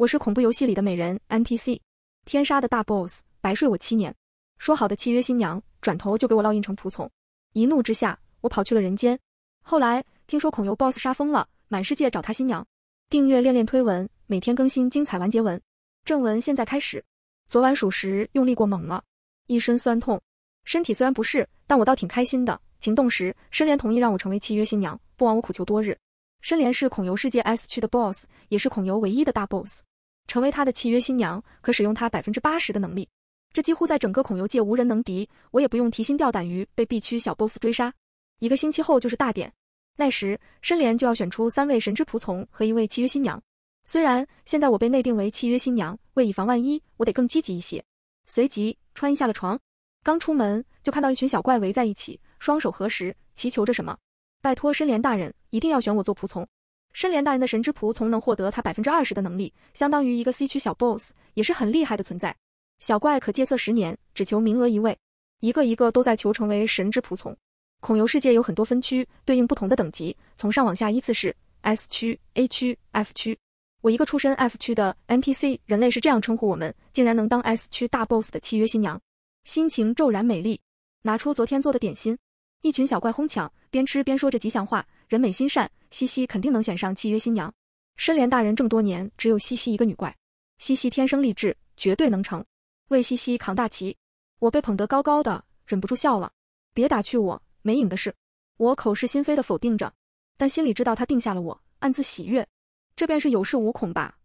我是恐怖游戏里的美人 NPC，天杀的大 BOSS 白睡我七年，说好的契约新娘，转头就给我烙印成仆从。一怒之下，我跑去了人间。后来听说恐游 BOSS 杀疯了，满世界找他新娘。订阅恋恋推文，每天更新精彩完结文。正文现在开始。昨晚属实用力过猛了，一身酸痛。身体虽然不适，但我倒挺开心的。情动时，深莲同意让我成为契约新娘，不枉我苦求多日。深莲是恐游世界 S 区的 BOSS，也是恐游唯一的大 BOSS。成为他的契约新娘，可使用他百分之八十的能力，这几乎在整个孔游界无人能敌。我也不用提心吊胆于被 B 区小 BOSS 追杀。一个星期后就是大典，那时深莲就要选出三位神之仆从和一位契约新娘。虽然现在我被内定为契约新娘，为以防万一，我得更积极一些。随即穿下了床，刚出门就看到一群小怪围在一起，双手合十祈求着什么，拜托深莲大人一定要选我做仆从。深莲大人的神之仆从能获得他百分之二十的能力，相当于一个 C 区小 boss，也是很厉害的存在。小怪可戒色十年，只求名额一位。一个一个都在求成为神之仆从。恐游世界有很多分区，对应不同的等级，从上往下依次是 S 区、A 区、F 区。我一个出身 F 区的 NPC 人类是这样称呼我们，竟然能当 S 区大 boss 的契约新娘，心情骤然美丽，拿出昨天做的点心，一群小怪哄抢，边吃边说着吉祥话。人美心善，西西肯定能选上契约新娘。深莲大人这么多年只有西西一个女怪，西西天生丽质，绝对能成。为西西扛大旗，我被捧得高高的，忍不住笑了。别打趣我，没影的事。我口是心非的否定着，但心里知道他定下了我，暗自喜悦。这便是有恃无恐吧。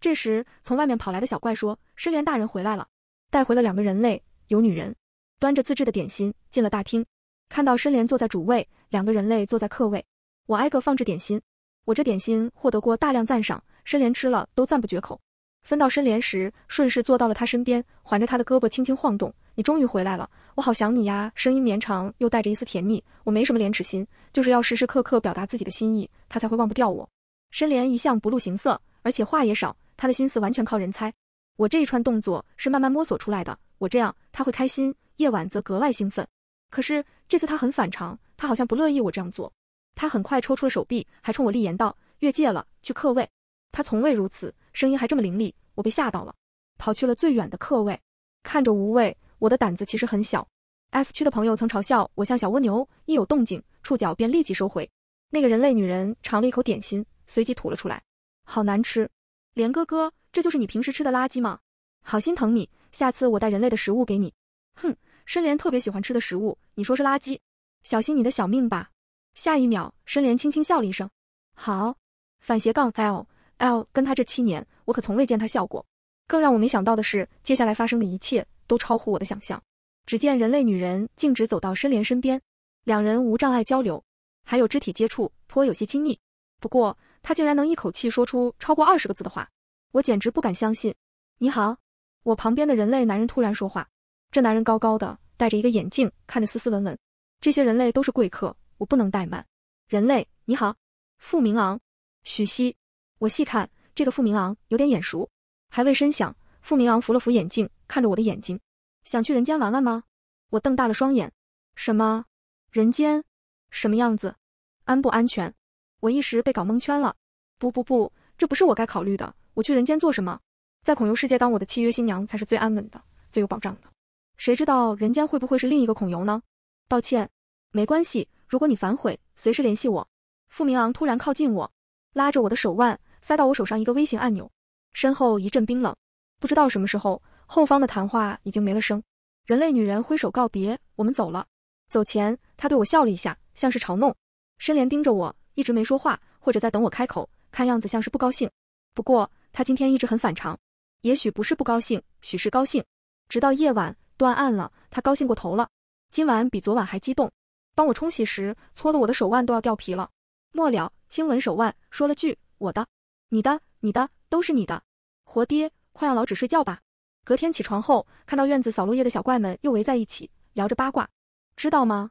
这时，从外面跑来的小怪说：“深莲大人回来了，带回了两个人类，有女人，端着自制的点心进了大厅。看到深莲坐在主位，两个人类坐在客位。”我挨个放置点心，我这点心获得过大量赞赏，深莲吃了都赞不绝口。分到深莲时，顺势坐到了他身边，环着他的胳膊轻轻晃动。你终于回来了，我好想你呀！声音绵长，又带着一丝甜腻。我没什么廉耻心，就是要时时刻刻表达自己的心意，他才会忘不掉我。深莲一向不露形色，而且话也少，他的心思完全靠人猜。我这一串动作是慢慢摸索出来的，我这样他会开心，夜晚则格外兴奋。可是这次他很反常，他好像不乐意我这样做。他很快抽出了手臂，还冲我厉言道：“越界了，去客位。”他从未如此，声音还这么凌厉，我被吓到了，跑去了最远的客位。看着无畏，我的胆子其实很小。F 区的朋友曾嘲笑我像小蜗牛，一有动静，触角便立即收回。那个人类女人尝了一口点心，随即吐了出来，好难吃。连哥哥，这就是你平时吃的垃圾吗？好心疼你，下次我带人类的食物给你。哼，深莲特别喜欢吃的食物，你说是垃圾，小心你的小命吧。下一秒，申莲轻轻笑了一声。好，反斜杠 L L 跟他这七年，我可从未见他笑过。更让我没想到的是，接下来发生的一切都超乎我的想象。只见人类女人径直走到申莲身边，两人无障碍交流，还有肢体接触，颇有些亲密。不过，他竟然能一口气说出超过二十个字的话，我简直不敢相信。你好，我旁边的人类男人突然说话。这男人高高的，戴着一个眼镜，看着斯斯文文。这些人类都是贵客。我不能怠慢，人类你好，傅明昂，许熙，我细看这个傅明昂有点眼熟，还未深想，傅明昂扶了扶眼镜，看着我的眼睛，想去人间玩玩吗？我瞪大了双眼，什么人间？什么样子？安不安全？我一时被搞蒙圈了。不不不，这不是我该考虑的。我去人间做什么？在孔游世界当我的契约新娘才是最安稳的，最有保障的。谁知道人间会不会是另一个孔游呢？抱歉，没关系。如果你反悔，随时联系我。傅明昂突然靠近我，拉着我的手腕，塞到我手上一个微型按钮。身后一阵冰冷，不知道什么时候后方的谈话已经没了声。人类女人挥手告别，我们走了。走前她对我笑了一下，像是嘲弄。深莲盯着我，一直没说话，或者在等我开口。看样子像是不高兴。不过他今天一直很反常，也许不是不高兴，许是高兴。直到夜晚断案了，他高兴过头了。今晚比昨晚还激动。帮我冲洗时，搓的我的手腕都要掉皮了。末了，亲吻手腕，说了句：“我的，你的，你的，都是你的。”活爹，快让老纸睡觉吧。隔天起床后，看到院子扫落叶的小怪们又围在一起聊着八卦，知道吗？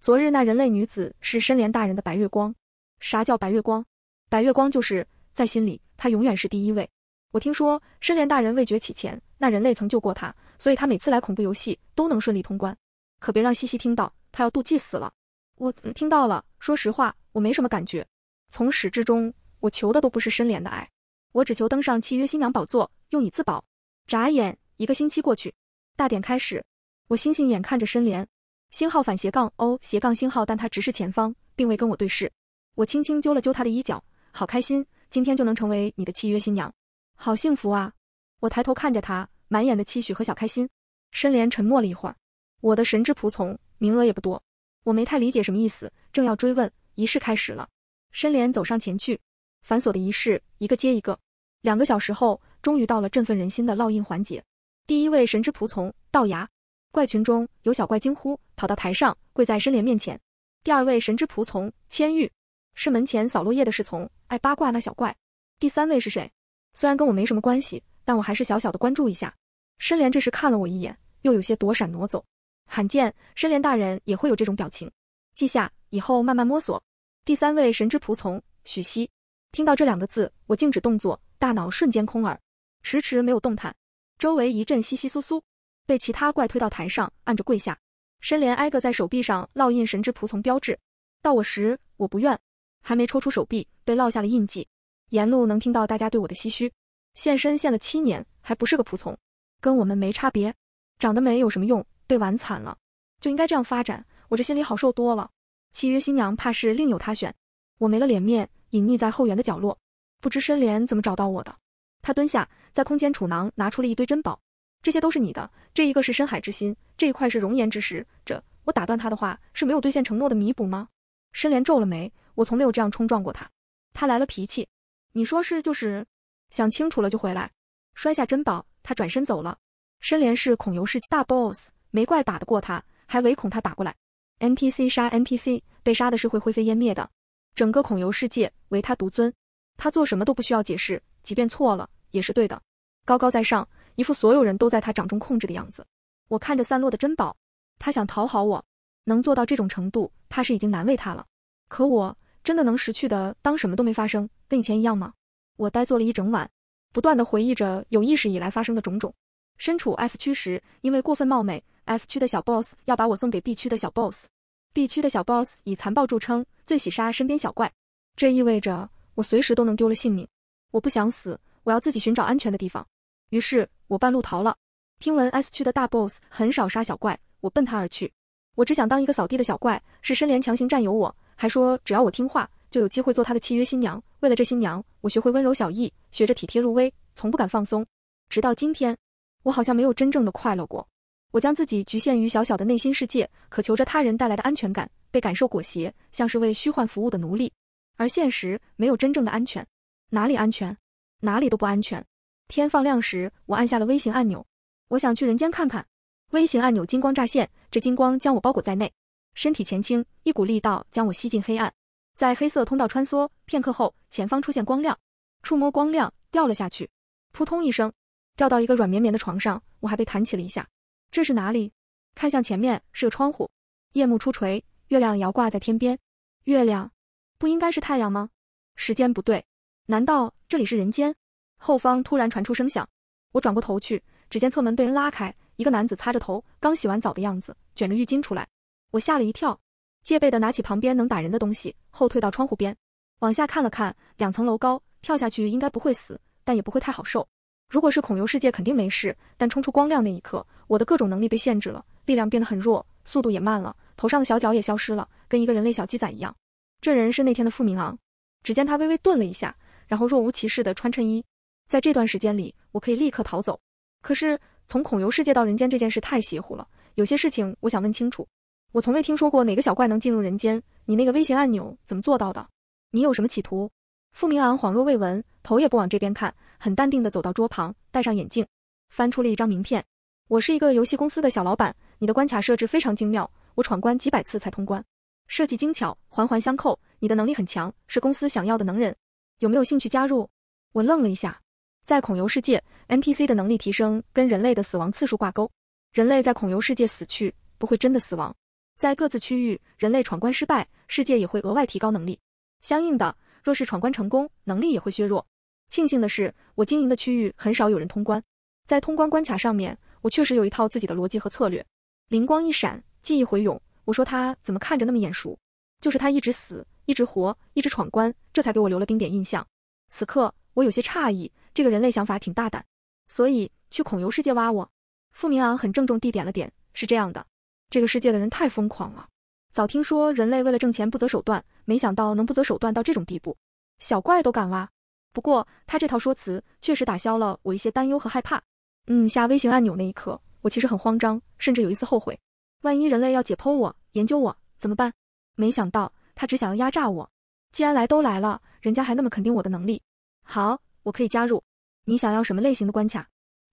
昨日那人类女子是深莲大人的白月光。啥叫白月光？白月光就是在心里，她永远是第一位。我听说深莲大人未崛起前，那人类曾救过他，所以他每次来恐怖游戏都能顺利通关。可别让西西听到。他要妒忌死了！我听到了。说实话，我没什么感觉。从始至终，我求的都不是申莲的爱，我只求登上契约新娘宝座，用以自保。眨眼，一个星期过去，大典开始。我星星眼看着申莲，星号反斜杠 o 斜杠星号，但他直视前方，并未跟我对视。我轻轻揪了揪他的衣角，好开心，今天就能成为你的契约新娘，好幸福啊！我抬头看着他，满眼的期许和小开心。申莲沉默了一会儿。我的神之仆从名额也不多，我没太理解什么意思，正要追问，仪式开始了。深莲走上前去，繁琐的仪式一个接一个。两个小时后，终于到了振奋人心的烙印环节。第一位神之仆从道牙，怪群中有小怪惊呼，跑到台上跪在深莲面前。第二位神之仆从千玉，是门前扫落叶的侍从，爱八卦那小怪。第三位是谁？虽然跟我没什么关系，但我还是小小的关注一下。深莲这时看了我一眼，又有些躲闪挪走。罕见，深莲大人也会有这种表情。记下，以后慢慢摸索。第三位神之仆从，许熙。听到这两个字，我静止动作，大脑瞬间空耳，迟迟没有动弹。周围一阵窸窸窣窣，被其他怪推到台上，按着跪下。深莲挨个在手臂上烙印神之仆从标志。到我时，我不愿，还没抽出手臂，被烙下了印记。沿路能听到大家对我的唏嘘。献身献了七年，还不是个仆从，跟我们没差别。长得美有什么用？被玩惨了，就应该这样发展，我这心里好受多了。契约新娘怕是另有他选，我没了脸面，隐匿在后园的角落，不知深莲怎么找到我的。他蹲下，在空间储囊拿出了一堆珍宝，这些都是你的。这一个是深海之心，这一块是熔岩之石。这我打断他的话，是没有兑现承诺的弥补吗？深莲皱了眉，我从没有这样冲撞过他，他来了脾气。你说是就是，想清楚了就回来。摔下珍宝，他转身走了。深莲是恐游世界大 boss。没怪打得过他，还唯恐他打过来。NPC 杀 NPC，被杀的是会灰飞烟灭的。整个恐游世界唯他独尊，他做什么都不需要解释，即便错了也是对的。高高在上，一副所有人都在他掌中控制的样子。我看着散落的珍宝，他想讨好我，能做到这种程度，怕是已经难为他了。可我真的能识趣的当什么都没发生，跟以前一样吗？我呆坐了一整晚，不断的回忆着有意识以来发生的种种。身处 F 区时，因为过分貌美。F 区的小 boss 要把我送给 B 区的小 boss，B 区的小 boss 以残暴著称，最喜杀身边小怪，这意味着我随时都能丢了性命。我不想死，我要自己寻找安全的地方。于是，我半路逃了。听闻 S 区的大 boss 很少杀小怪，我奔他而去。我只想当一个扫地的小怪，是深莲强行占有我，还说只要我听话就有机会做他的契约新娘。为了这新娘，我学会温柔小意，学着体贴入微，从不敢放松。直到今天，我好像没有真正的快乐过。我将自己局限于小小的内心世界，渴求着他人带来的安全感，被感受裹挟，像是为虚幻服务的奴隶。而现实没有真正的安全，哪里安全，哪里都不安全。天放亮时，我按下了微型按钮，我想去人间看看。微型按钮金光乍现，这金光将我包裹在内，身体前倾，一股力道将我吸进黑暗。在黑色通道穿梭片刻后，前方出现光亮，触摸光亮，掉了下去，扑通一声，掉到一个软绵绵的床上，我还被弹起了一下。这是哪里？看向前面是个窗户，夜幕初垂，月亮摇挂在天边。月亮不应该是太阳吗？时间不对，难道这里是人间？后方突然传出声响，我转过头去，只见侧门被人拉开，一个男子擦着头，刚洗完澡的样子，卷着浴巾出来。我吓了一跳，戒备的拿起旁边能打人的东西，后退到窗户边，往下看了看，两层楼高，跳下去应该不会死，但也不会太好受。如果是恐游世界，肯定没事，但冲出光亮那一刻。我的各种能力被限制了，力量变得很弱，速度也慢了，头上的小角也消失了，跟一个人类小鸡仔一样。这人是那天的傅明昂。只见他微微顿了一下，然后若无其事的穿衬衣。在这段时间里，我可以立刻逃走。可是从恐游世界到人间这件事太邪乎了，有些事情我想问清楚。我从未听说过哪个小怪能进入人间。你那个微型按钮怎么做到的？你有什么企图？傅明昂恍若未闻，头也不往这边看，很淡定地走到桌旁，戴上眼镜，翻出了一张名片。我是一个游戏公司的小老板，你的关卡设置非常精妙，我闯关几百次才通关，设计精巧，环环相扣。你的能力很强，是公司想要的能人，有没有兴趣加入？我愣了一下，在恐游世界，NPC 的能力提升跟人类的死亡次数挂钩，人类在恐游世界死去不会真的死亡，在各自区域，人类闯关失败，世界也会额外提高能力，相应的，若是闯关成功，能力也会削弱。庆幸的是，我经营的区域很少有人通关，在通关关卡上面。我确实有一套自己的逻辑和策略，灵光一闪，记忆回涌。我说他怎么看着那么眼熟？就是他一直死，一直活，一直闯关，这才给我留了丁点印象。此刻我有些诧异，这个人类想法挺大胆，所以去恐游世界挖我。傅明昂很郑重地点了点，是这样的，这个世界的人太疯狂了。早听说人类为了挣钱不择手段，没想到能不择手段到这种地步，小怪都敢挖。不过他这套说辞确实打消了我一些担忧和害怕。嗯，下微型按钮那一刻，我其实很慌张，甚至有一丝后悔。万一人类要解剖我、研究我怎么办？没想到他只想要压榨我。既然来都来了，人家还那么肯定我的能力，好，我可以加入。你想要什么类型的关卡？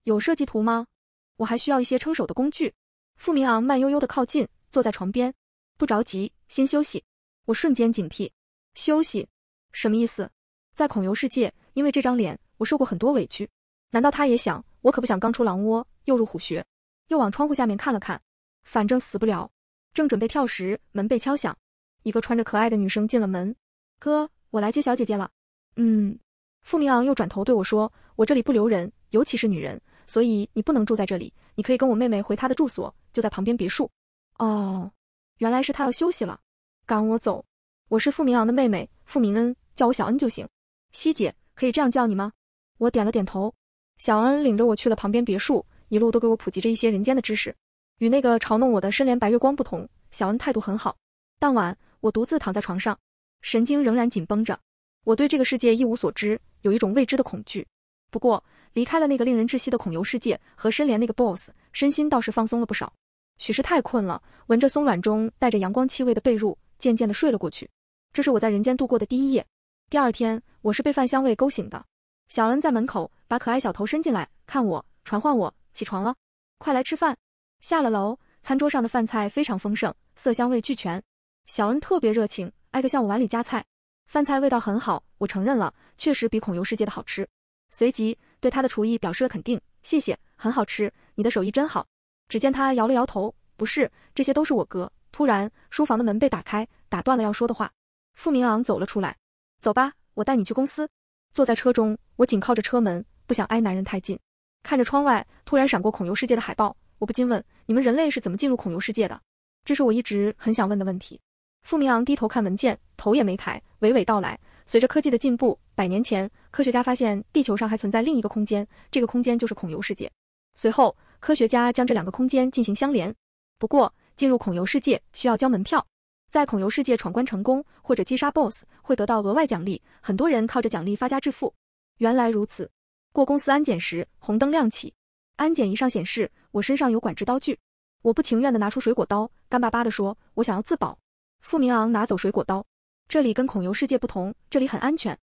有设计图吗？我还需要一些撑手的工具。傅明昂慢悠悠的靠近，坐在床边。不着急，先休息。我瞬间警惕。休息？什么意思？在恐游世界，因为这张脸，我受过很多委屈。难道他也想？我可不想刚出狼窝又入虎穴，又往窗户下面看了看，反正死不了。正准备跳时，门被敲响，一个穿着可爱的女生进了门。哥，我来接小姐姐了。嗯，傅明昂又转头对我说：“我这里不留人，尤其是女人，所以你不能住在这里。你可以跟我妹妹回她的住所，就在旁边别墅。”哦，原来是她要休息了，赶我走。我是傅明昂的妹妹傅明恩，叫我小恩就行。西姐可以这样叫你吗？我点了点头。小恩领着我去了旁边别墅，一路都给我普及着一些人间的知识。与那个嘲弄我的深莲白月光不同，小恩态度很好。当晚，我独自躺在床上，神经仍然紧绷着。我对这个世界一无所知，有一种未知的恐惧。不过，离开了那个令人窒息的恐游世界和深莲那个 boss，身心倒是放松了不少。许是太困了，闻着松软中带着阳光气味的被褥，渐渐的睡了过去。这是我在人间度过的第一夜。第二天，我是被饭香味勾醒的。小恩在门口把可爱小头伸进来，看我传唤我起床了，快来吃饭。下了楼，餐桌上的饭菜非常丰盛，色香味俱全。小恩特别热情，挨个向我碗里夹菜。饭菜味道很好，我承认了，确实比孔游世界的好吃。随即对他的厨艺表示了肯定，谢谢，很好吃，你的手艺真好。只见他摇了摇头，不是，这些都是我哥。突然，书房的门被打开，打断了要说的话。傅明昂走了出来，走吧，我带你去公司。坐在车中，我紧靠着车门，不想挨男人太近。看着窗外，突然闪过恐游世界的海报，我不禁问：“你们人类是怎么进入恐游世界的？”这是我一直很想问的问题。傅明昂低头看文件，头也没抬，娓娓道来：“随着科技的进步，百年前科学家发现地球上还存在另一个空间，这个空间就是恐游世界。随后，科学家将这两个空间进行相连。不过，进入恐游世界需要交门票。”在恐游世界闯关成功或者击杀 BOSS 会得到额外奖励，很多人靠着奖励发家致富。原来如此，过公司安检时红灯亮起，安检仪上显示我身上有管制刀具，我不情愿的拿出水果刀，干巴巴的说：“我想要自保。”付明昂拿走水果刀，这里跟恐游世界不同，这里很安全，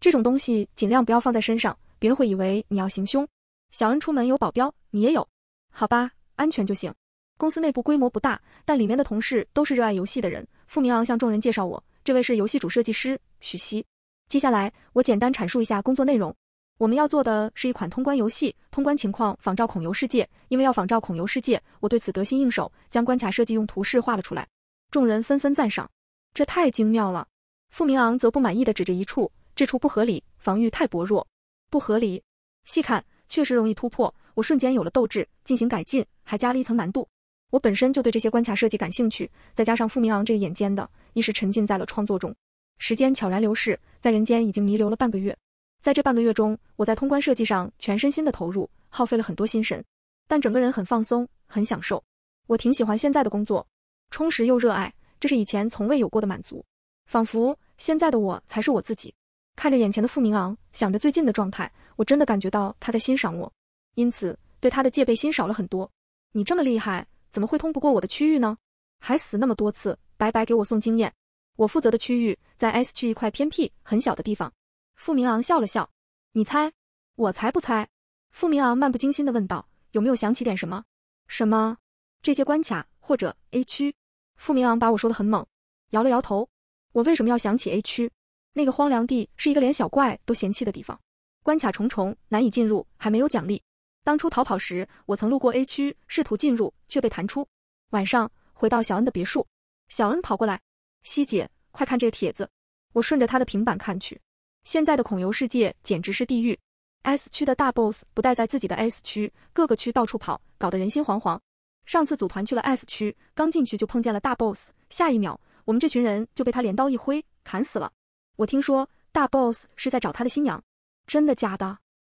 这种东西尽量不要放在身上，别人会以为你要行凶。小恩出门有保镖，你也有，好吧，安全就行。公司内部规模不大，但里面的同事都是热爱游戏的人。付明昂向众人介绍：“我这位是游戏主设计师许希。接下来，我简单阐述一下工作内容。我们要做的是一款通关游戏，通关情况仿照《恐游世界》。因为要仿照《恐游世界》，我对此得心应手，将关卡设计用图示画了出来。众人纷纷赞赏，这太精妙了。付明昂则不满意的指着一处：“这处不合理，防御太薄弱，不合理。细看，确实容易突破。我瞬间有了斗志，进行改进，还加了一层难度。”我本身就对这些关卡设计感兴趣，再加上傅明昂这个眼尖的，一时沉浸在了创作中。时间悄然流逝，在人间已经弥留了半个月。在这半个月中，我在通关设计上全身心的投入，耗费了很多心神，但整个人很放松，很享受。我挺喜欢现在的工作，充实又热爱，这是以前从未有过的满足。仿佛现在的我才是我自己。看着眼前的傅明昂，想着最近的状态，我真的感觉到他在欣赏我，因此对他的戒备心少了很多。你这么厉害。怎么会通不过我的区域呢？还死那么多次，白白给我送经验。我负责的区域在 S 区一块偏僻很小的地方。傅明昂笑了笑：“你猜？我才不猜。”傅明昂漫不经心地问道：“有没有想起点什么？什么？这些关卡或者 A 区？”傅明昂把我说的很猛，摇了摇头：“我为什么要想起 A 区？那个荒凉地是一个连小怪都嫌弃的地方，关卡重重，难以进入，还没有奖励。”当初逃跑时，我曾路过 A 区，试图进入却被弹出。晚上回到小恩的别墅，小恩跑过来：“西姐，快看这个帖子！”我顺着他的平板看去，现在的恐游世界简直是地狱。S 区的大 boss 不待在自己的 S 区，各个区到处跑，搞得人心惶惶。上次组团去了 F 区，刚进去就碰见了大 boss，下一秒我们这群人就被他镰刀一挥砍死了。我听说大 boss 是在找他的新娘，真的假的？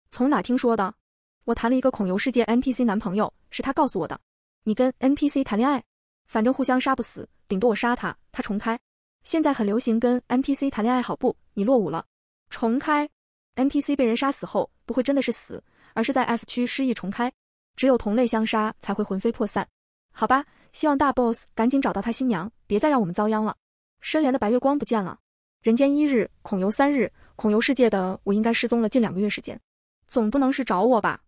从哪听说的？我谈了一个恐游世界 NPC 男朋友，是他告诉我的。你跟 NPC 谈恋爱，反正互相杀不死，顶多我杀他，他重开。现在很流行跟 NPC 谈恋爱，好不？你落伍了。重开，NPC 被人杀死后，不会真的是死，而是在 F 区失忆重开。只有同类相杀才会魂飞魄散。好吧，希望大 boss 赶紧找到他新娘，别再让我们遭殃了。深莲的白月光不见了。人间一日，恐游三日，恐游世界的我应该失踪了近两个月时间，总不能是找我吧？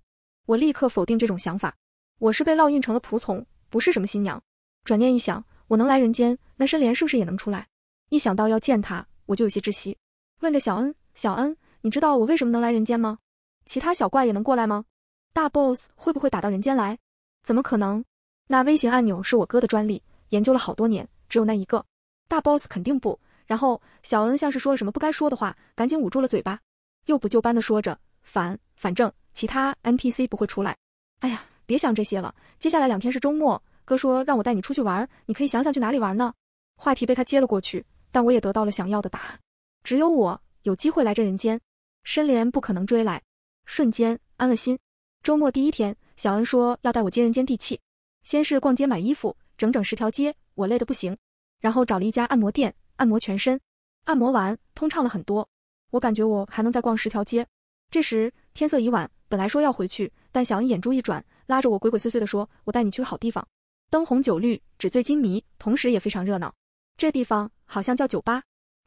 我立刻否定这种想法，我是被烙印成了仆从，不是什么新娘。转念一想，我能来人间，那深莲是不是也能出来？一想到要见他，我就有些窒息。问着小恩，小恩，你知道我为什么能来人间吗？其他小怪也能过来吗？大 boss 会不会打到人间来？怎么可能？那微型按钮是我哥的专利，研究了好多年，只有那一个。大 boss 肯定不。然后小恩像是说了什么不该说的话，赶紧捂住了嘴巴，又不就班的说着，反反正。其他 NPC 不会出来。哎呀，别想这些了，接下来两天是周末，哥说让我带你出去玩，你可以想想去哪里玩呢？话题被他接了过去，但我也得到了想要的答案。只有我有机会来这人间，申莲不可能追来，瞬间安了心。周末第一天，小恩说要带我接人间地气，先是逛街买衣服，整整十条街，我累得不行。然后找了一家按摩店，按摩全身，按摩完通畅了很多，我感觉我还能再逛十条街。这时天色已晚。本来说要回去，但小恩眼珠一转，拉着我鬼鬼祟祟地说：“我带你去个好地方，灯红酒绿，纸醉金迷，同时也非常热闹。这地方好像叫酒吧。”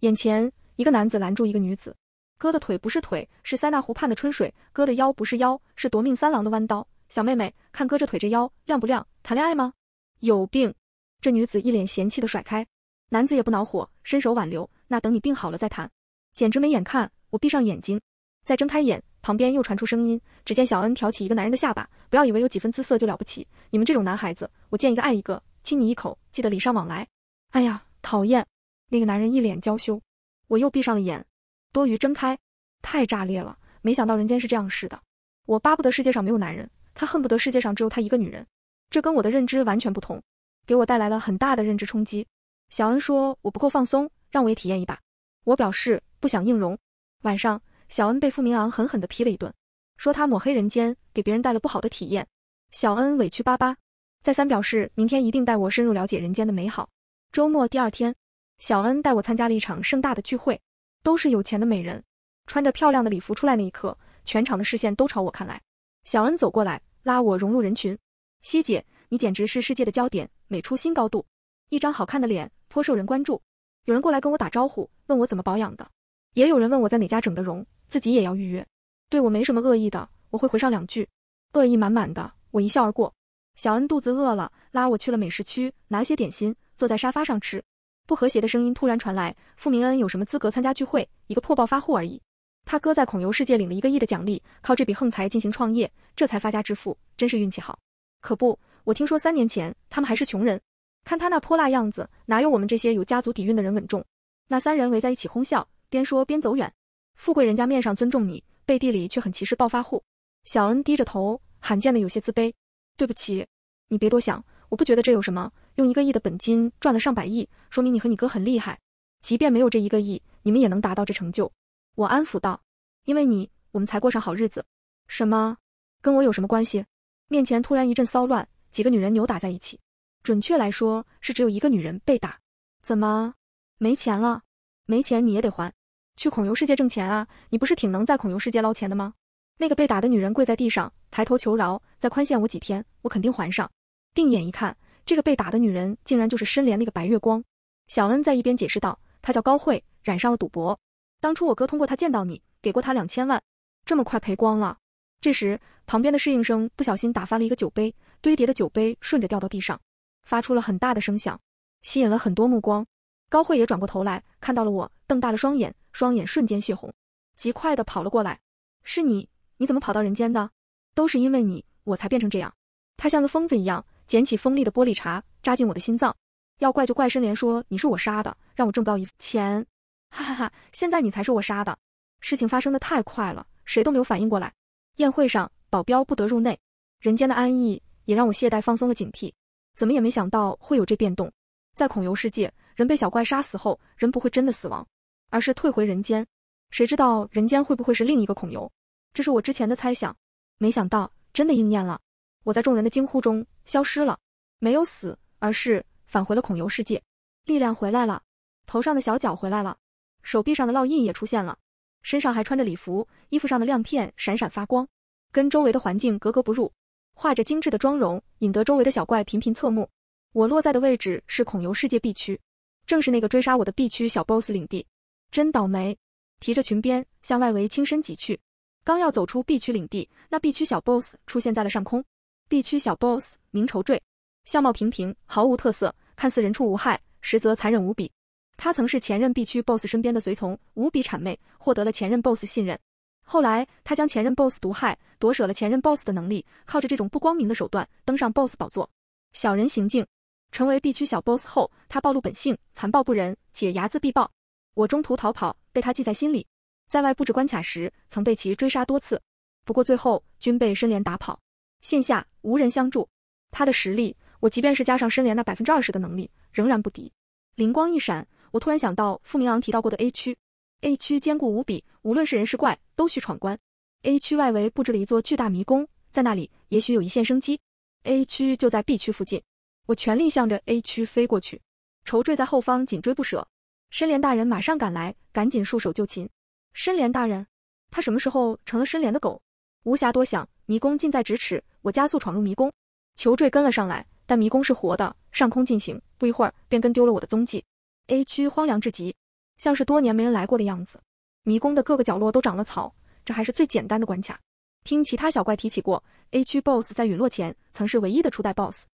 眼前一个男子拦住一个女子：“哥的腿不是腿，是塞纳湖畔的春水；哥的腰不是腰，是夺命三郎的弯刀。小妹妹，看哥这腿这腰亮不亮？谈恋爱吗？有病！”这女子一脸嫌弃的甩开，男子也不恼火，伸手挽留：“那等你病好了再谈。”简直没眼看！我闭上眼睛，再睁开眼。旁边又传出声音，只见小恩挑起一个男人的下巴，不要以为有几分姿色就了不起，你们这种男孩子，我见一个爱一个，亲你一口，记得礼尚往来。哎呀，讨厌！那个男人一脸娇羞，我又闭上了眼，多余睁开，太炸裂了，没想到人间是这样似的。我巴不得世界上没有男人，他恨不得世界上只有他一个女人，这跟我的认知完全不同，给我带来了很大的认知冲击。小恩说我不够放松，让我也体验一把，我表示不想硬融。晚上。小恩被傅明昂狠狠地批了一顿，说他抹黑人间，给别人带了不好的体验。小恩委屈巴巴，再三表示明天一定带我深入了解人间的美好。周末第二天，小恩带我参加了一场盛大的聚会，都是有钱的美人，穿着漂亮的礼服出来那一刻，全场的视线都朝我看来。小恩走过来，拉我融入人群。希姐，你简直是世界的焦点，美出新高度，一张好看的脸颇受人关注。有人过来跟我打招呼，问我怎么保养的，也有人问我在哪家整的容。自己也要预约，对我没什么恶意的，我会回上两句，恶意满满的，我一笑而过。小恩肚子饿了，拉我去了美食区拿些点心，坐在沙发上吃。不和谐的声音突然传来：“付明恩有什么资格参加聚会？一个破暴发户而已。他哥在恐游世界领了一个亿的奖励，靠这笔横财进行创业，这才发家致富，真是运气好。可不，我听说三年前他们还是穷人。看他那泼辣样子，哪有我们这些有家族底蕴的人稳重？那三人围在一起哄笑，边说边走远。”富贵人家面上尊重你，背地里却很歧视暴发户。小恩低着头，罕见的有些自卑。对不起，你别多想，我不觉得这有什么。用一个亿的本金赚了上百亿，说明你和你哥很厉害。即便没有这一个亿，你们也能达到这成就。我安抚道：“因为你，我们才过上好日子。什么？跟我有什么关系？”面前突然一阵骚乱，几个女人扭打在一起。准确来说，是只有一个女人被打。怎么？没钱了？没钱你也得还。去孔游世界挣钱啊！你不是挺能在孔游世界捞钱的吗？那个被打的女人跪在地上，抬头求饶，再宽限我几天，我肯定还上。定眼一看，这个被打的女人竟然就是深莲那个白月光小恩，在一边解释道：“她叫高慧，染上了赌博。当初我哥通过她见到你，给过她两千万，这么快赔光了。”这时，旁边的侍应生不小心打翻了一个酒杯，堆叠的酒杯顺着掉到地上，发出了很大的声响，吸引了很多目光。高慧也转过头来，看到了我，瞪大了双眼，双眼瞬间血红，极快的跑了过来。是你？你怎么跑到人间的？都是因为你，我才变成这样。他像个疯子一样，捡起锋利的玻璃碴，扎进我的心脏。要怪就怪申莲，说你是我杀的，让我挣不到一钱。哈哈哈！现在你才是我杀的。事情发生的太快了，谁都没有反应过来。宴会上，保镖不得入内。人间的安逸也让我懈怠放松了警惕，怎么也没想到会有这变动。在恐游世界。人被小怪杀死后，人不会真的死亡，而是退回人间。谁知道人间会不会是另一个孔游？这是我之前的猜想，没想到真的应验了。我在众人的惊呼中消失了，没有死，而是返回了孔游世界，力量回来了，头上的小角回来了，手臂上的烙印也出现了，身上还穿着礼服，衣服上的亮片闪闪发光，跟周围的环境格格不入。化着精致的妆容，引得周围的小怪频频侧目。我落在的位置是孔游世界 B 区。正是那个追杀我的 B 区小 boss 领地，真倒霉！提着裙边向外围轻身挤去，刚要走出 B 区领地，那 B 区小 boss 出现在了上空。B 区小 boss 名仇坠，相貌平平，毫无特色，看似人畜无害，实则残忍无比。他曾是前任 B 区 boss 身边的随从，无比谄媚，获得了前任 boss 信任。后来他将前任 boss 毒害，夺舍了前任 boss 的能力，靠着这种不光明的手段登上 boss 宝座，小人行径。成为 B 区小 boss 后，他暴露本性，残暴不仁，且睚眦必报。我中途逃跑，被他记在心里。在外布置关卡时，曾被其追杀多次，不过最后均被申连打跑。线下无人相助，他的实力，我即便是加上申连那百分之二十的能力，仍然不敌。灵光一闪，我突然想到付明昂提到过的 A 区。A 区坚固无比，无论是人是怪，都需闯关。A 区外围布置了一座巨大迷宫，在那里也许有一线生机。A 区就在 B 区附近。我全力向着 A 区飞过去，仇坠在后方紧追不舍。申莲大人马上赶来，赶紧束手就擒。申莲大人，他什么时候成了申莲的狗？无暇多想，迷宫近在咫尺，我加速闯入迷宫。球坠跟了上来，但迷宫是活的，上空进行，不一会儿便跟丢了我的踪迹。A 区荒凉至极，像是多年没人来过的样子。迷宫的各个角落都长了草，这还是最简单的关卡。听其他小怪提起过，A 区 BOSS 在陨落前曾是唯一的初代 BOSS。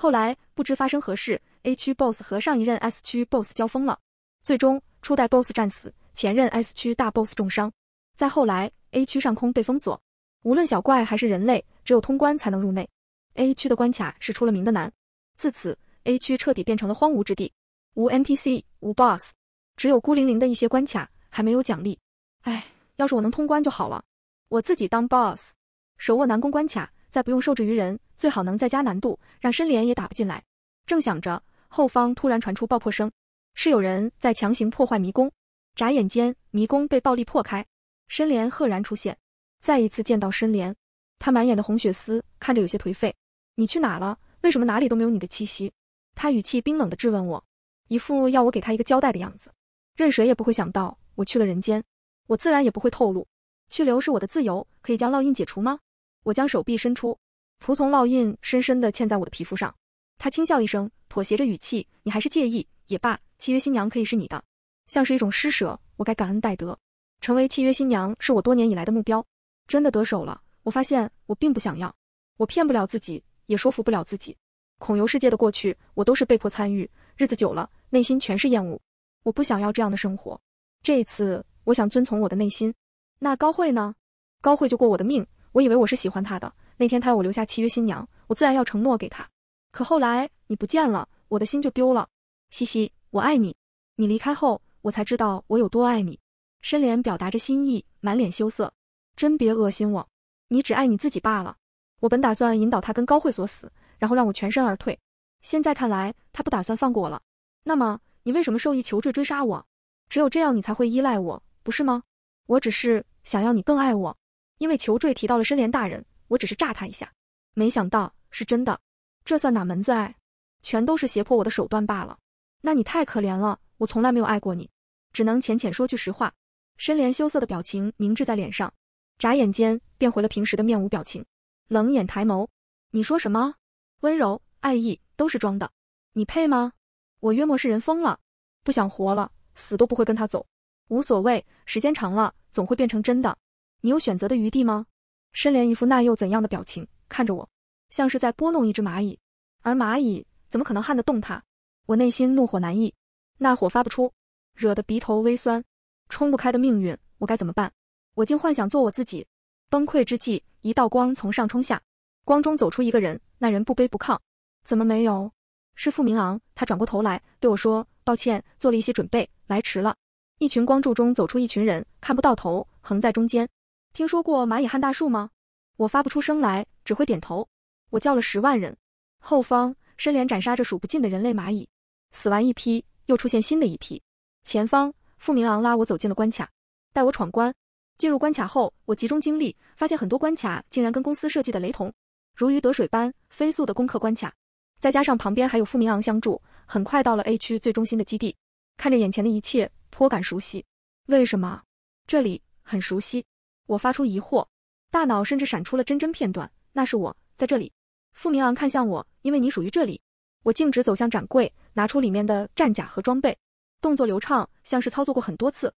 后来不知发生何事，A 区 boss 和上一任 S 区 boss 交锋了，最终初代 boss 战死，前任 S 区大 boss 重伤。再后来，A 区上空被封锁，无论小怪还是人类，只有通关才能入内。A 区的关卡是出了名的难，自此 A 区彻底变成了荒芜之地，无 NPC，无 boss，只有孤零零的一些关卡，还没有奖励。哎，要是我能通关就好了，我自己当 boss，手握南宫关卡。再不用受制于人，最好能再加难度，让深莲也打不进来。正想着，后方突然传出爆破声，是有人在强行破坏迷宫。眨眼间，迷宫被暴力破开，深莲赫然出现。再一次见到深莲，他满眼的红血丝，看着有些颓废。你去哪了？为什么哪里都没有你的气息？他语气冰冷地质问我，一副要我给他一个交代的样子。任谁也不会想到我去了人间，我自然也不会透露去留是我的自由，可以将烙印解除吗？我将手臂伸出，仆从烙印深深地嵌在我的皮肤上。他轻笑一声，妥协着语气：“你还是介意也罢，契约新娘可以是你的。”像是一种施舍，我该感恩戴德。成为契约新娘是我多年以来的目标，真的得手了，我发现我并不想要。我骗不了自己，也说服不了自己。恐游世界的过去，我都是被迫参与，日子久了，内心全是厌恶。我不想要这样的生活，这一次我想遵从我的内心。那高慧呢？高慧救过我的命。我以为我是喜欢他的。那天他要我留下契约新娘，我自然要承诺给他。可后来你不见了，我的心就丢了。西西，我爱你。你离开后，我才知道我有多爱你。深莲表达着心意，满脸羞涩。真别恶心我！你只爱你自己罢了。我本打算引导他跟高会锁死，然后让我全身而退。现在看来，他不打算放过我了。那么，你为什么授意求坠追杀我？只有这样，你才会依赖我，不是吗？我只是想要你更爱我。因为求坠提到了深莲大人，我只是诈他一下，没想到是真的。这算哪门子爱？全都是胁迫我的手段罢了。那你太可怜了，我从来没有爱过你，只能浅浅说句实话。深莲羞涩的表情凝滞在脸上，眨眼间变回了平时的面无表情，冷眼抬眸。你说什么？温柔、爱意都是装的？你配吗？我约莫是人疯了，不想活了，死都不会跟他走。无所谓，时间长了总会变成真的。你有选择的余地吗？申莲一副那又怎样的表情看着我，像是在拨弄一只蚂蚁，而蚂蚁怎么可能撼得动他？我内心怒火难抑，那火发不出，惹得鼻头微酸，冲不开的命运，我该怎么办？我竟幻想做我自己。崩溃之际，一道光从上冲下，光中走出一个人，那人不卑不亢。怎么没有？是傅明昂，他转过头来对我说抱歉，做了一些准备，来迟了。一群光柱中走出一群人，看不到头，横在中间。听说过蚂蚁撼大树吗？我发不出声来，只会点头。我叫了十万人，后方深脸斩杀着数不尽的人类蚂蚁，死完一批，又出现新的一批。前方傅明昂拉我走进了关卡，带我闯关。进入关卡后，我集中精力，发现很多关卡竟然跟公司设计的雷同，如鱼得水般飞速的攻克关卡。再加上旁边还有傅明昂相助，很快到了 A 区最中心的基地。看着眼前的一切，颇感熟悉。为什么这里很熟悉？我发出疑惑，大脑甚至闪出了真真片段，那是我在这里。傅明昂看向我，因为你属于这里。我径直走向展柜，拿出里面的战甲和装备，动作流畅，像是操作过很多次。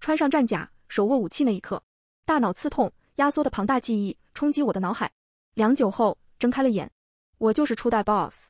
穿上战甲，手握武器那一刻，大脑刺痛，压缩的庞大记忆冲击我的脑海。良久后，睁开了眼，我就是初代 boss。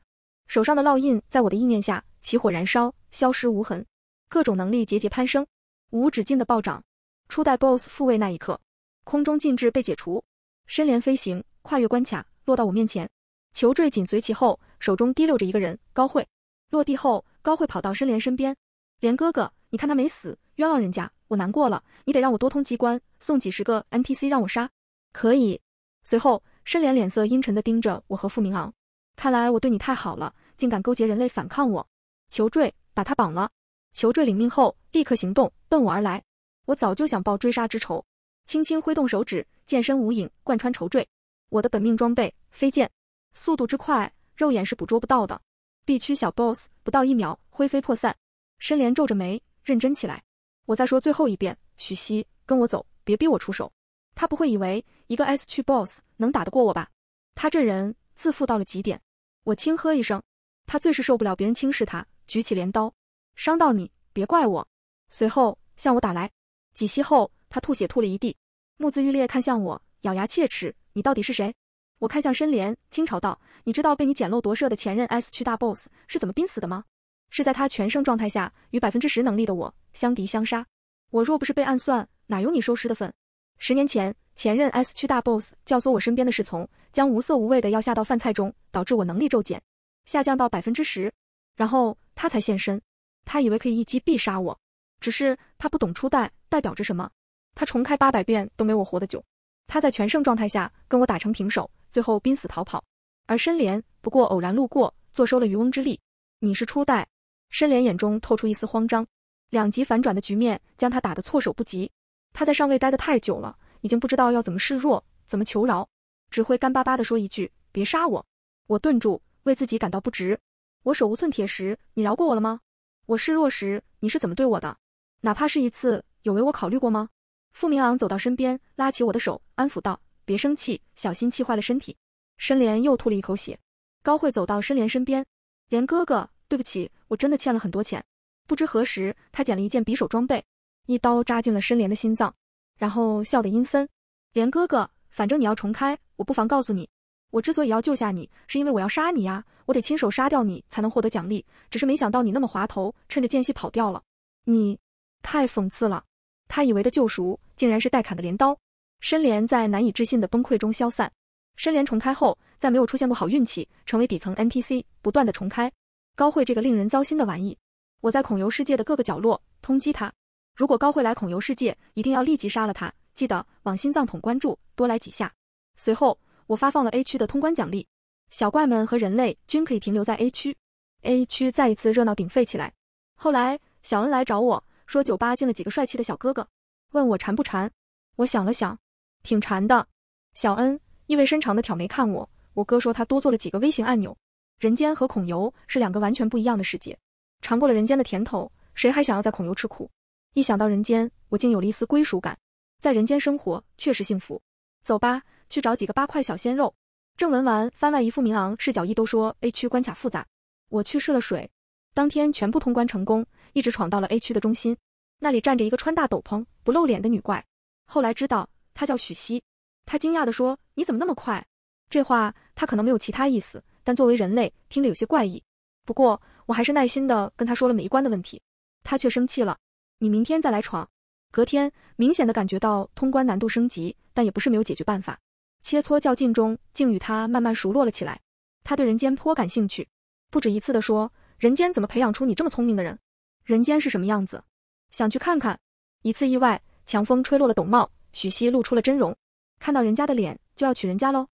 手上的烙印在我的意念下起火燃烧，消失无痕。各种能力节节攀升，无止境的暴涨。初代 boss 复位那一刻。空中禁制被解除，深莲飞行跨越关卡，落到我面前。球坠紧随其后，手中滴溜着一个人，高慧。落地后，高慧跑到申莲身边，莲哥哥，你看他没死，冤枉人家，我难过了，你得让我多通机关，送几十个 NPC 让我杀。可以。随后，申莲脸色阴沉地盯着我和傅明昂，看来我对你太好了，竟敢勾结人类反抗我。球坠把他绑了。球坠领命后，立刻行动，奔我而来。我早就想报追杀之仇。轻轻挥动手指，剑身无影，贯穿愁坠。我的本命装备飞剑，速度之快，肉眼是捕捉不到的。B 区小 BOSS 不到一秒灰飞魄散。申莲皱着眉，认真起来。我再说最后一遍，许熙，跟我走，别逼我出手。他不会以为一个 S 区 BOSS 能打得过我吧？他这人自负到了极点。我轻喝一声，他最是受不了别人轻视他，举起镰刀，伤到你别怪我。随后向我打来，几息后。他吐血吐了一地，目眦欲裂，看向我，咬牙切齿：“你到底是谁？”我看向申莲，轻嘲道：“你知道被你捡漏夺舍的前任 S 区大 boss 是怎么濒死的吗？是在他全盛状态下与百分之十能力的我相敌相杀。我若不是被暗算，哪有你收尸的份？十年前，前任 S 区大 boss 教唆我身边的侍从将无色无味的药下到饭菜中，导致我能力骤减，下降到百分之十。然后他才现身。他以为可以一击必杀我，只是他不懂初代代表着什么。”他重开八百遍都没我活得久，他在全胜状态下跟我打成平手，最后濒死逃跑。而申莲不过偶然路过，坐收了渔翁之利。你是初代，申莲眼中透出一丝慌张。两极反转的局面将他打得措手不及。他在上位待得太久了，已经不知道要怎么示弱，怎么求饶，只会干巴巴地说一句别杀我。我顿住，为自己感到不值。我手无寸铁时，你饶过我了吗？我示弱时，你是怎么对我的？哪怕是一次，有为我考虑过吗？傅明昂走到身边，拉起我的手，安抚道：“别生气，小心气坏了身体。”申莲又吐了一口血。高慧走到申莲身边：“莲哥哥，对不起，我真的欠了很多钱。”不知何时，他捡了一件匕首装备，一刀扎进了申莲的心脏，然后笑得阴森：“莲哥哥，反正你要重开，我不妨告诉你，我之所以要救下你，是因为我要杀你呀，我得亲手杀掉你才能获得奖励。只是没想到你那么滑头，趁着间隙跑掉了。你太讽刺了。他以为的救赎。”竟然是戴砍的镰刀，深莲在难以置信的崩溃中消散。深莲重开后，再没有出现过好运气，成为底层 NPC，不断的重开。高慧这个令人糟心的玩意，我在恐游世界的各个角落通缉他。如果高慧来恐游世界，一定要立即杀了他。记得往心脏捅，关注多来几下。随后，我发放了 A 区的通关奖励，小怪们和人类均可以停留在 A 区。A 区再一次热闹鼎沸起来。后来，小恩来找我说，酒吧进了几个帅气的小哥哥。问我馋不馋？我想了想，挺馋的。小恩意味深长的挑眉看我。我哥说他多做了几个微型按钮。人间和孔游是两个完全不一样的世界，尝过了人间的甜头，谁还想要在孔游吃苦？一想到人间，我竟有了一丝归属感。在人间生活确实幸福。走吧，去找几个八块小鲜肉。正文完，番外一副明昂视角一都说 A 区关卡复杂，我去试了水，当天全部通关成功，一直闯到了 A 区的中心。那里站着一个穿大斗篷、不露脸的女怪。后来知道她叫许熙，她惊讶地说：“你怎么那么快？”这话她可能没有其他意思，但作为人类，听着有些怪异。不过我还是耐心地跟她说了每一关的问题，她却生气了：“你明天再来闯。”隔天，明显的感觉到通关难度升级，但也不是没有解决办法。切磋较劲中，竟与她慢慢熟络了起来。她对人间颇感兴趣，不止一次地说：“人间怎么培养出你这么聪明的人？人间是什么样子？”想去看看。一次意外，强风吹落了斗帽，许西露出了真容。看到人家的脸，就要娶人家喽。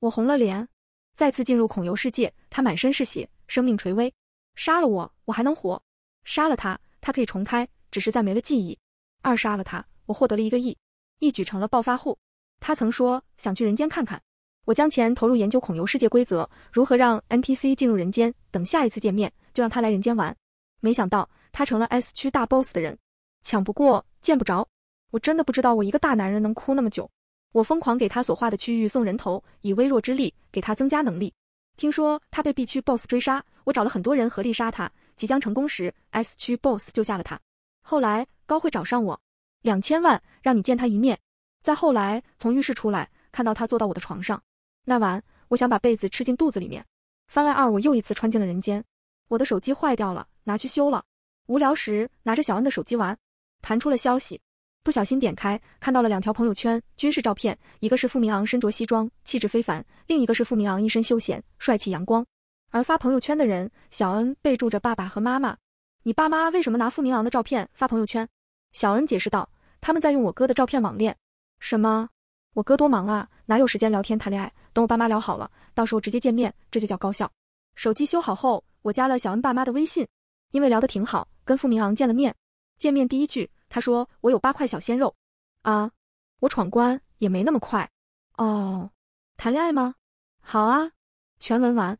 我红了脸，再次进入恐游世界。他满身是血，生命垂危。杀了我，我还能活；杀了他，他可以重开，只是再没了记忆。二杀了他，我获得了一个亿，一举成了暴发户。他曾说想去人间看看。我将钱投入研究恐游世界规则，如何让 NPC 进入人间。等下一次见面，就让他来人间玩。没想到。他成了 S 区大 boss 的人，抢不过，见不着。我真的不知道，我一个大男人能哭那么久。我疯狂给他所画的区域送人头，以微弱之力给他增加能力。听说他被 B 区 boss 追杀，我找了很多人合力杀他。即将成功时，S 区 boss 救下了他。后来高会找上我，两千万，让你见他一面。再后来从浴室出来，看到他坐到我的床上。那晚我想把被子吃进肚子里面。番外二，我又一次穿进了人间。我的手机坏掉了，拿去修了。无聊时拿着小恩的手机玩，弹出了消息，不小心点开，看到了两条朋友圈，均是照片，一个是付明昂身着西装，气质非凡；另一个是付明昂一身休闲，帅气阳光。而发朋友圈的人小恩备注着“爸爸和妈妈”，你爸妈为什么拿付明昂的照片发朋友圈？小恩解释道：“他们在用我哥的照片网恋。”什么？我哥多忙啊，哪有时间聊天谈恋爱？等我爸妈聊好了，到时候直接见面，这就叫高效。手机修好后，我加了小恩爸妈的微信。因为聊得挺好，跟付明昂见了面。见面第一句，他说：“我有八块小鲜肉啊，我闯关也没那么快哦。”谈恋爱吗？好啊。全文完。